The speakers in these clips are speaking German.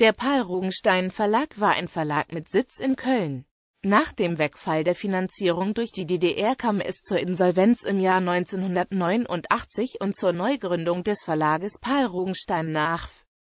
Der Paul Rugenstein Verlag war ein Verlag mit Sitz in Köln. Nach dem Wegfall der Finanzierung durch die DDR kam es zur Insolvenz im Jahr 1989 und zur Neugründung des Verlages Paul Rugenstein nach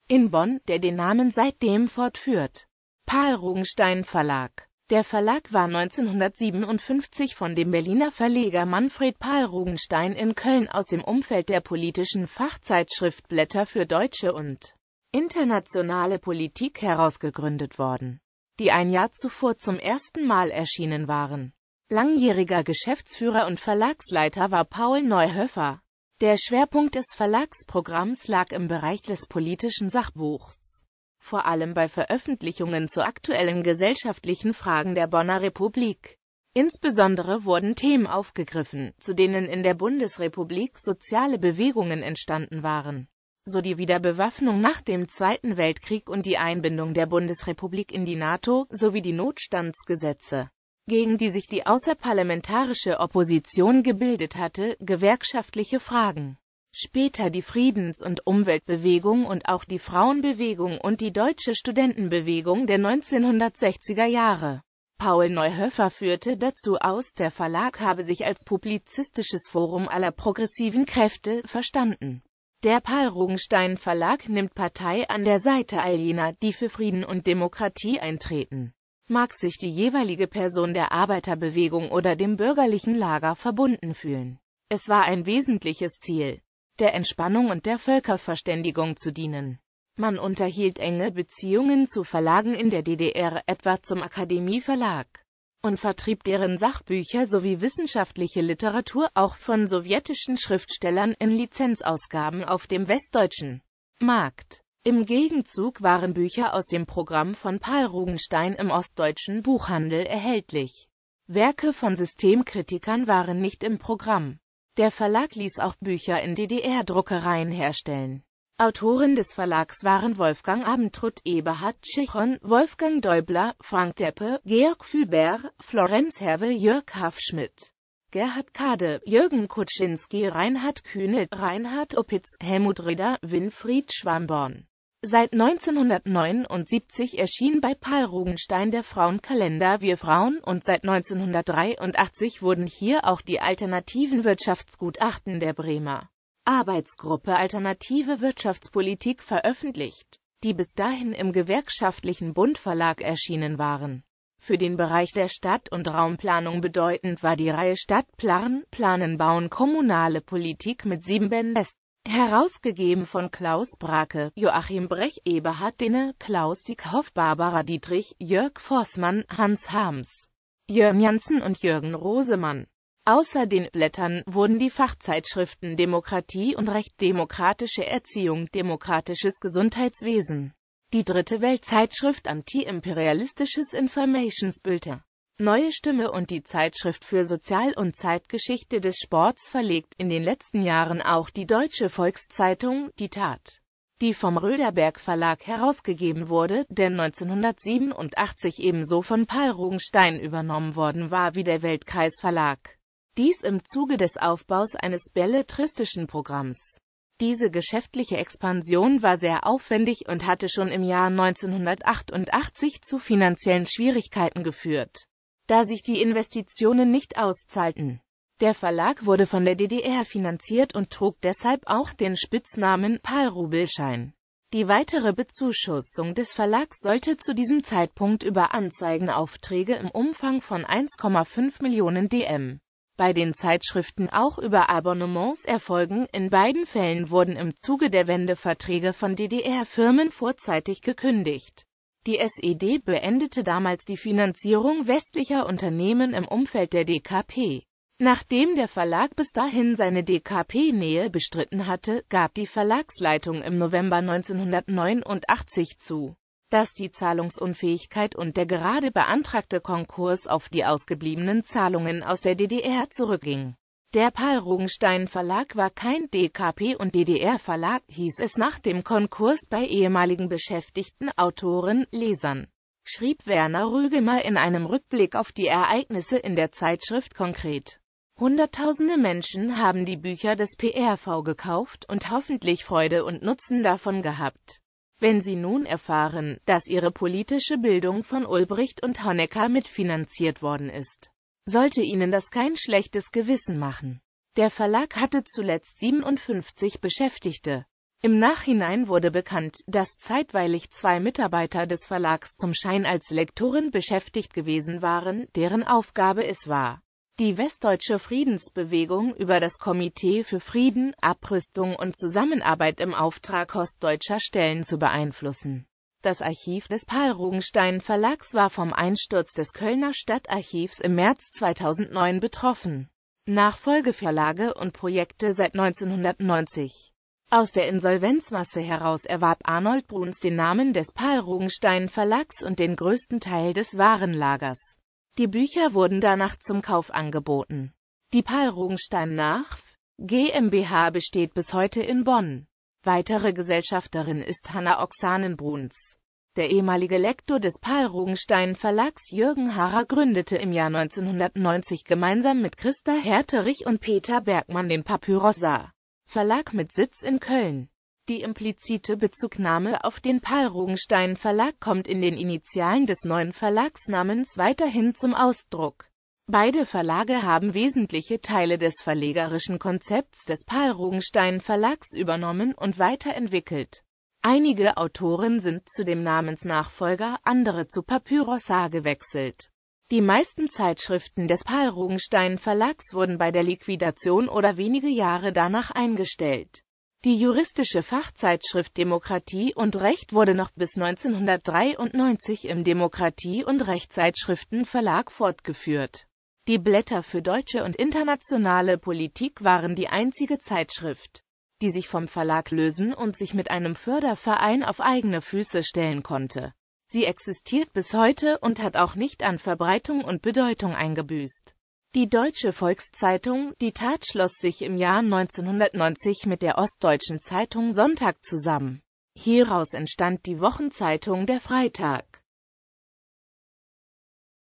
in Bonn, der den Namen seitdem fortführt. Paul Rugenstein Verlag Der Verlag war 1957 von dem Berliner Verleger Manfred Paul Rugenstein in Köln aus dem Umfeld der politischen Fachzeitschrift Blätter für Deutsche und Internationale Politik herausgegründet worden, die ein Jahr zuvor zum ersten Mal erschienen waren. Langjähriger Geschäftsführer und Verlagsleiter war Paul Neuhöffer. Der Schwerpunkt des Verlagsprogramms lag im Bereich des politischen Sachbuchs, vor allem bei Veröffentlichungen zu aktuellen gesellschaftlichen Fragen der Bonner Republik. Insbesondere wurden Themen aufgegriffen, zu denen in der Bundesrepublik soziale Bewegungen entstanden waren so die Wiederbewaffnung nach dem Zweiten Weltkrieg und die Einbindung der Bundesrepublik in die NATO, sowie die Notstandsgesetze, gegen die sich die außerparlamentarische Opposition gebildet hatte, gewerkschaftliche Fragen. Später die Friedens- und Umweltbewegung und auch die Frauenbewegung und die deutsche Studentenbewegung der 1960er Jahre. Paul Neuhöfer führte dazu aus, der Verlag habe sich als publizistisches Forum aller progressiven Kräfte verstanden. Der Paul Rugenstein Verlag nimmt Partei an der Seite all jener, die für Frieden und Demokratie eintreten. Mag sich die jeweilige Person der Arbeiterbewegung oder dem bürgerlichen Lager verbunden fühlen. Es war ein wesentliches Ziel, der Entspannung und der Völkerverständigung zu dienen. Man unterhielt enge Beziehungen zu Verlagen in der DDR, etwa zum Akademieverlag und vertrieb deren Sachbücher sowie wissenschaftliche Literatur, auch von sowjetischen Schriftstellern, in Lizenzausgaben auf dem westdeutschen Markt. Im Gegenzug waren Bücher aus dem Programm von Paul Rugenstein im ostdeutschen Buchhandel erhältlich. Werke von Systemkritikern waren nicht im Programm. Der Verlag ließ auch Bücher in DDR-Druckereien herstellen. Autoren des Verlags waren Wolfgang Abendroth, Eberhard Schichon, Wolfgang Däubler, Frank Deppe, Georg Füber, Florenz Herwe, Jörg Hafschmidt. Gerhard Kade, Jürgen Kutschinski, Reinhard Kühne, Reinhard Opitz, Helmut Rieder, Winfried Schwamborn. Seit 1979 erschien bei Paul Rugenstein der Frauenkalender Wir Frauen und seit 1983 wurden hier auch die alternativen Wirtschaftsgutachten der Bremer Arbeitsgruppe Alternative Wirtschaftspolitik veröffentlicht, die bis dahin im Gewerkschaftlichen Bundverlag erschienen waren. Für den Bereich der Stadt- und Raumplanung bedeutend war die Reihe Stadtplan, Planen, Bauen, Kommunale Politik mit sieben Bänden, herausgegeben von Klaus Brake, Joachim Brech, Eberhard Dinne, Klaus Diekhoff, Barbara Dietrich, Jörg Forsmann, Hans Harms, Jörn Janssen und Jürgen Rosemann. Außer den Blättern wurden die Fachzeitschriften Demokratie und Recht, Demokratische Erziehung, Demokratisches Gesundheitswesen, die dritte Weltzeitschrift Anti-Imperialistisches Informationsbülter, Neue Stimme und die Zeitschrift für Sozial- und Zeitgeschichte des Sports verlegt in den letzten Jahren auch die Deutsche Volkszeitung, die Tat die vom Röderberg Verlag herausgegeben wurde, der 1987 ebenso von Paul Rugenstein übernommen worden war wie der Weltkreis Verlag. Dies im Zuge des Aufbaus eines belletristischen Programms. Diese geschäftliche Expansion war sehr aufwendig und hatte schon im Jahr 1988 zu finanziellen Schwierigkeiten geführt, da sich die Investitionen nicht auszahlten. Der Verlag wurde von der DDR finanziert und trug deshalb auch den Spitznamen Palrubelschein. Die weitere Bezuschussung des Verlags sollte zu diesem Zeitpunkt über Anzeigenaufträge im Umfang von 1,5 Millionen DM bei den Zeitschriften auch über Abonnements erfolgen. In beiden Fällen wurden im Zuge der Wende Verträge von DDR-Firmen vorzeitig gekündigt. Die SED beendete damals die Finanzierung westlicher Unternehmen im Umfeld der DKP. Nachdem der Verlag bis dahin seine DKP-Nähe bestritten hatte, gab die Verlagsleitung im November 1989 zu, dass die Zahlungsunfähigkeit und der gerade beantragte Konkurs auf die ausgebliebenen Zahlungen aus der DDR zurückging. Der Paul-Rugenstein Verlag war kein DKP und DDR-Verlag, hieß es nach dem Konkurs bei ehemaligen Beschäftigten, Autoren, Lesern. Schrieb Werner Rügemer in einem Rückblick auf die Ereignisse in der Zeitschrift konkret. Hunderttausende Menschen haben die Bücher des PRV gekauft und hoffentlich Freude und Nutzen davon gehabt. Wenn sie nun erfahren, dass ihre politische Bildung von Ulbricht und Honecker mitfinanziert worden ist, sollte ihnen das kein schlechtes Gewissen machen. Der Verlag hatte zuletzt 57 Beschäftigte. Im Nachhinein wurde bekannt, dass zeitweilig zwei Mitarbeiter des Verlags zum Schein als Lektorin beschäftigt gewesen waren, deren Aufgabe es war, die westdeutsche Friedensbewegung über das Komitee für Frieden, Abrüstung und Zusammenarbeit im Auftrag ostdeutscher Stellen zu beeinflussen. Das Archiv des Paul-Rugenstein Verlags war vom Einsturz des Kölner Stadtarchivs im März 2009 betroffen. Nachfolgeverlage und Projekte seit 1990. Aus der Insolvenzmasse heraus erwarb Arnold Bruns den Namen des Paul-Rugenstein Verlags und den größten Teil des Warenlagers. Die Bücher wurden danach zum Kauf angeboten. Die Paul Rugenstein nach GmbH besteht bis heute in Bonn. Weitere Gesellschafterin ist Hanna Oxanenbruns. Der ehemalige Lektor des Paul Rugenstein Verlags Jürgen Harrer gründete im Jahr 1990 gemeinsam mit Christa Herterich und Peter Bergmann den Papyrossa Verlag mit Sitz in Köln. Die implizite Bezugnahme auf den Paul-Rugenstein Verlag kommt in den Initialen des neuen Verlagsnamens weiterhin zum Ausdruck. Beide Verlage haben wesentliche Teile des verlegerischen Konzepts des Paul-Rugenstein Verlags übernommen und weiterentwickelt. Einige Autoren sind zu dem Namensnachfolger, andere zu Papyrossa gewechselt. Die meisten Zeitschriften des Paul-Rugenstein Verlags wurden bei der Liquidation oder wenige Jahre danach eingestellt. Die juristische Fachzeitschrift Demokratie und Recht wurde noch bis 1993 im Demokratie- und Rechtszeitschriftenverlag fortgeführt. Die Blätter für deutsche und internationale Politik waren die einzige Zeitschrift, die sich vom Verlag lösen und sich mit einem Förderverein auf eigene Füße stellen konnte. Sie existiert bis heute und hat auch nicht an Verbreitung und Bedeutung eingebüßt. Die Deutsche Volkszeitung, die Tat schloss sich im Jahr 1990 mit der Ostdeutschen Zeitung Sonntag zusammen. Hieraus entstand die Wochenzeitung Der Freitag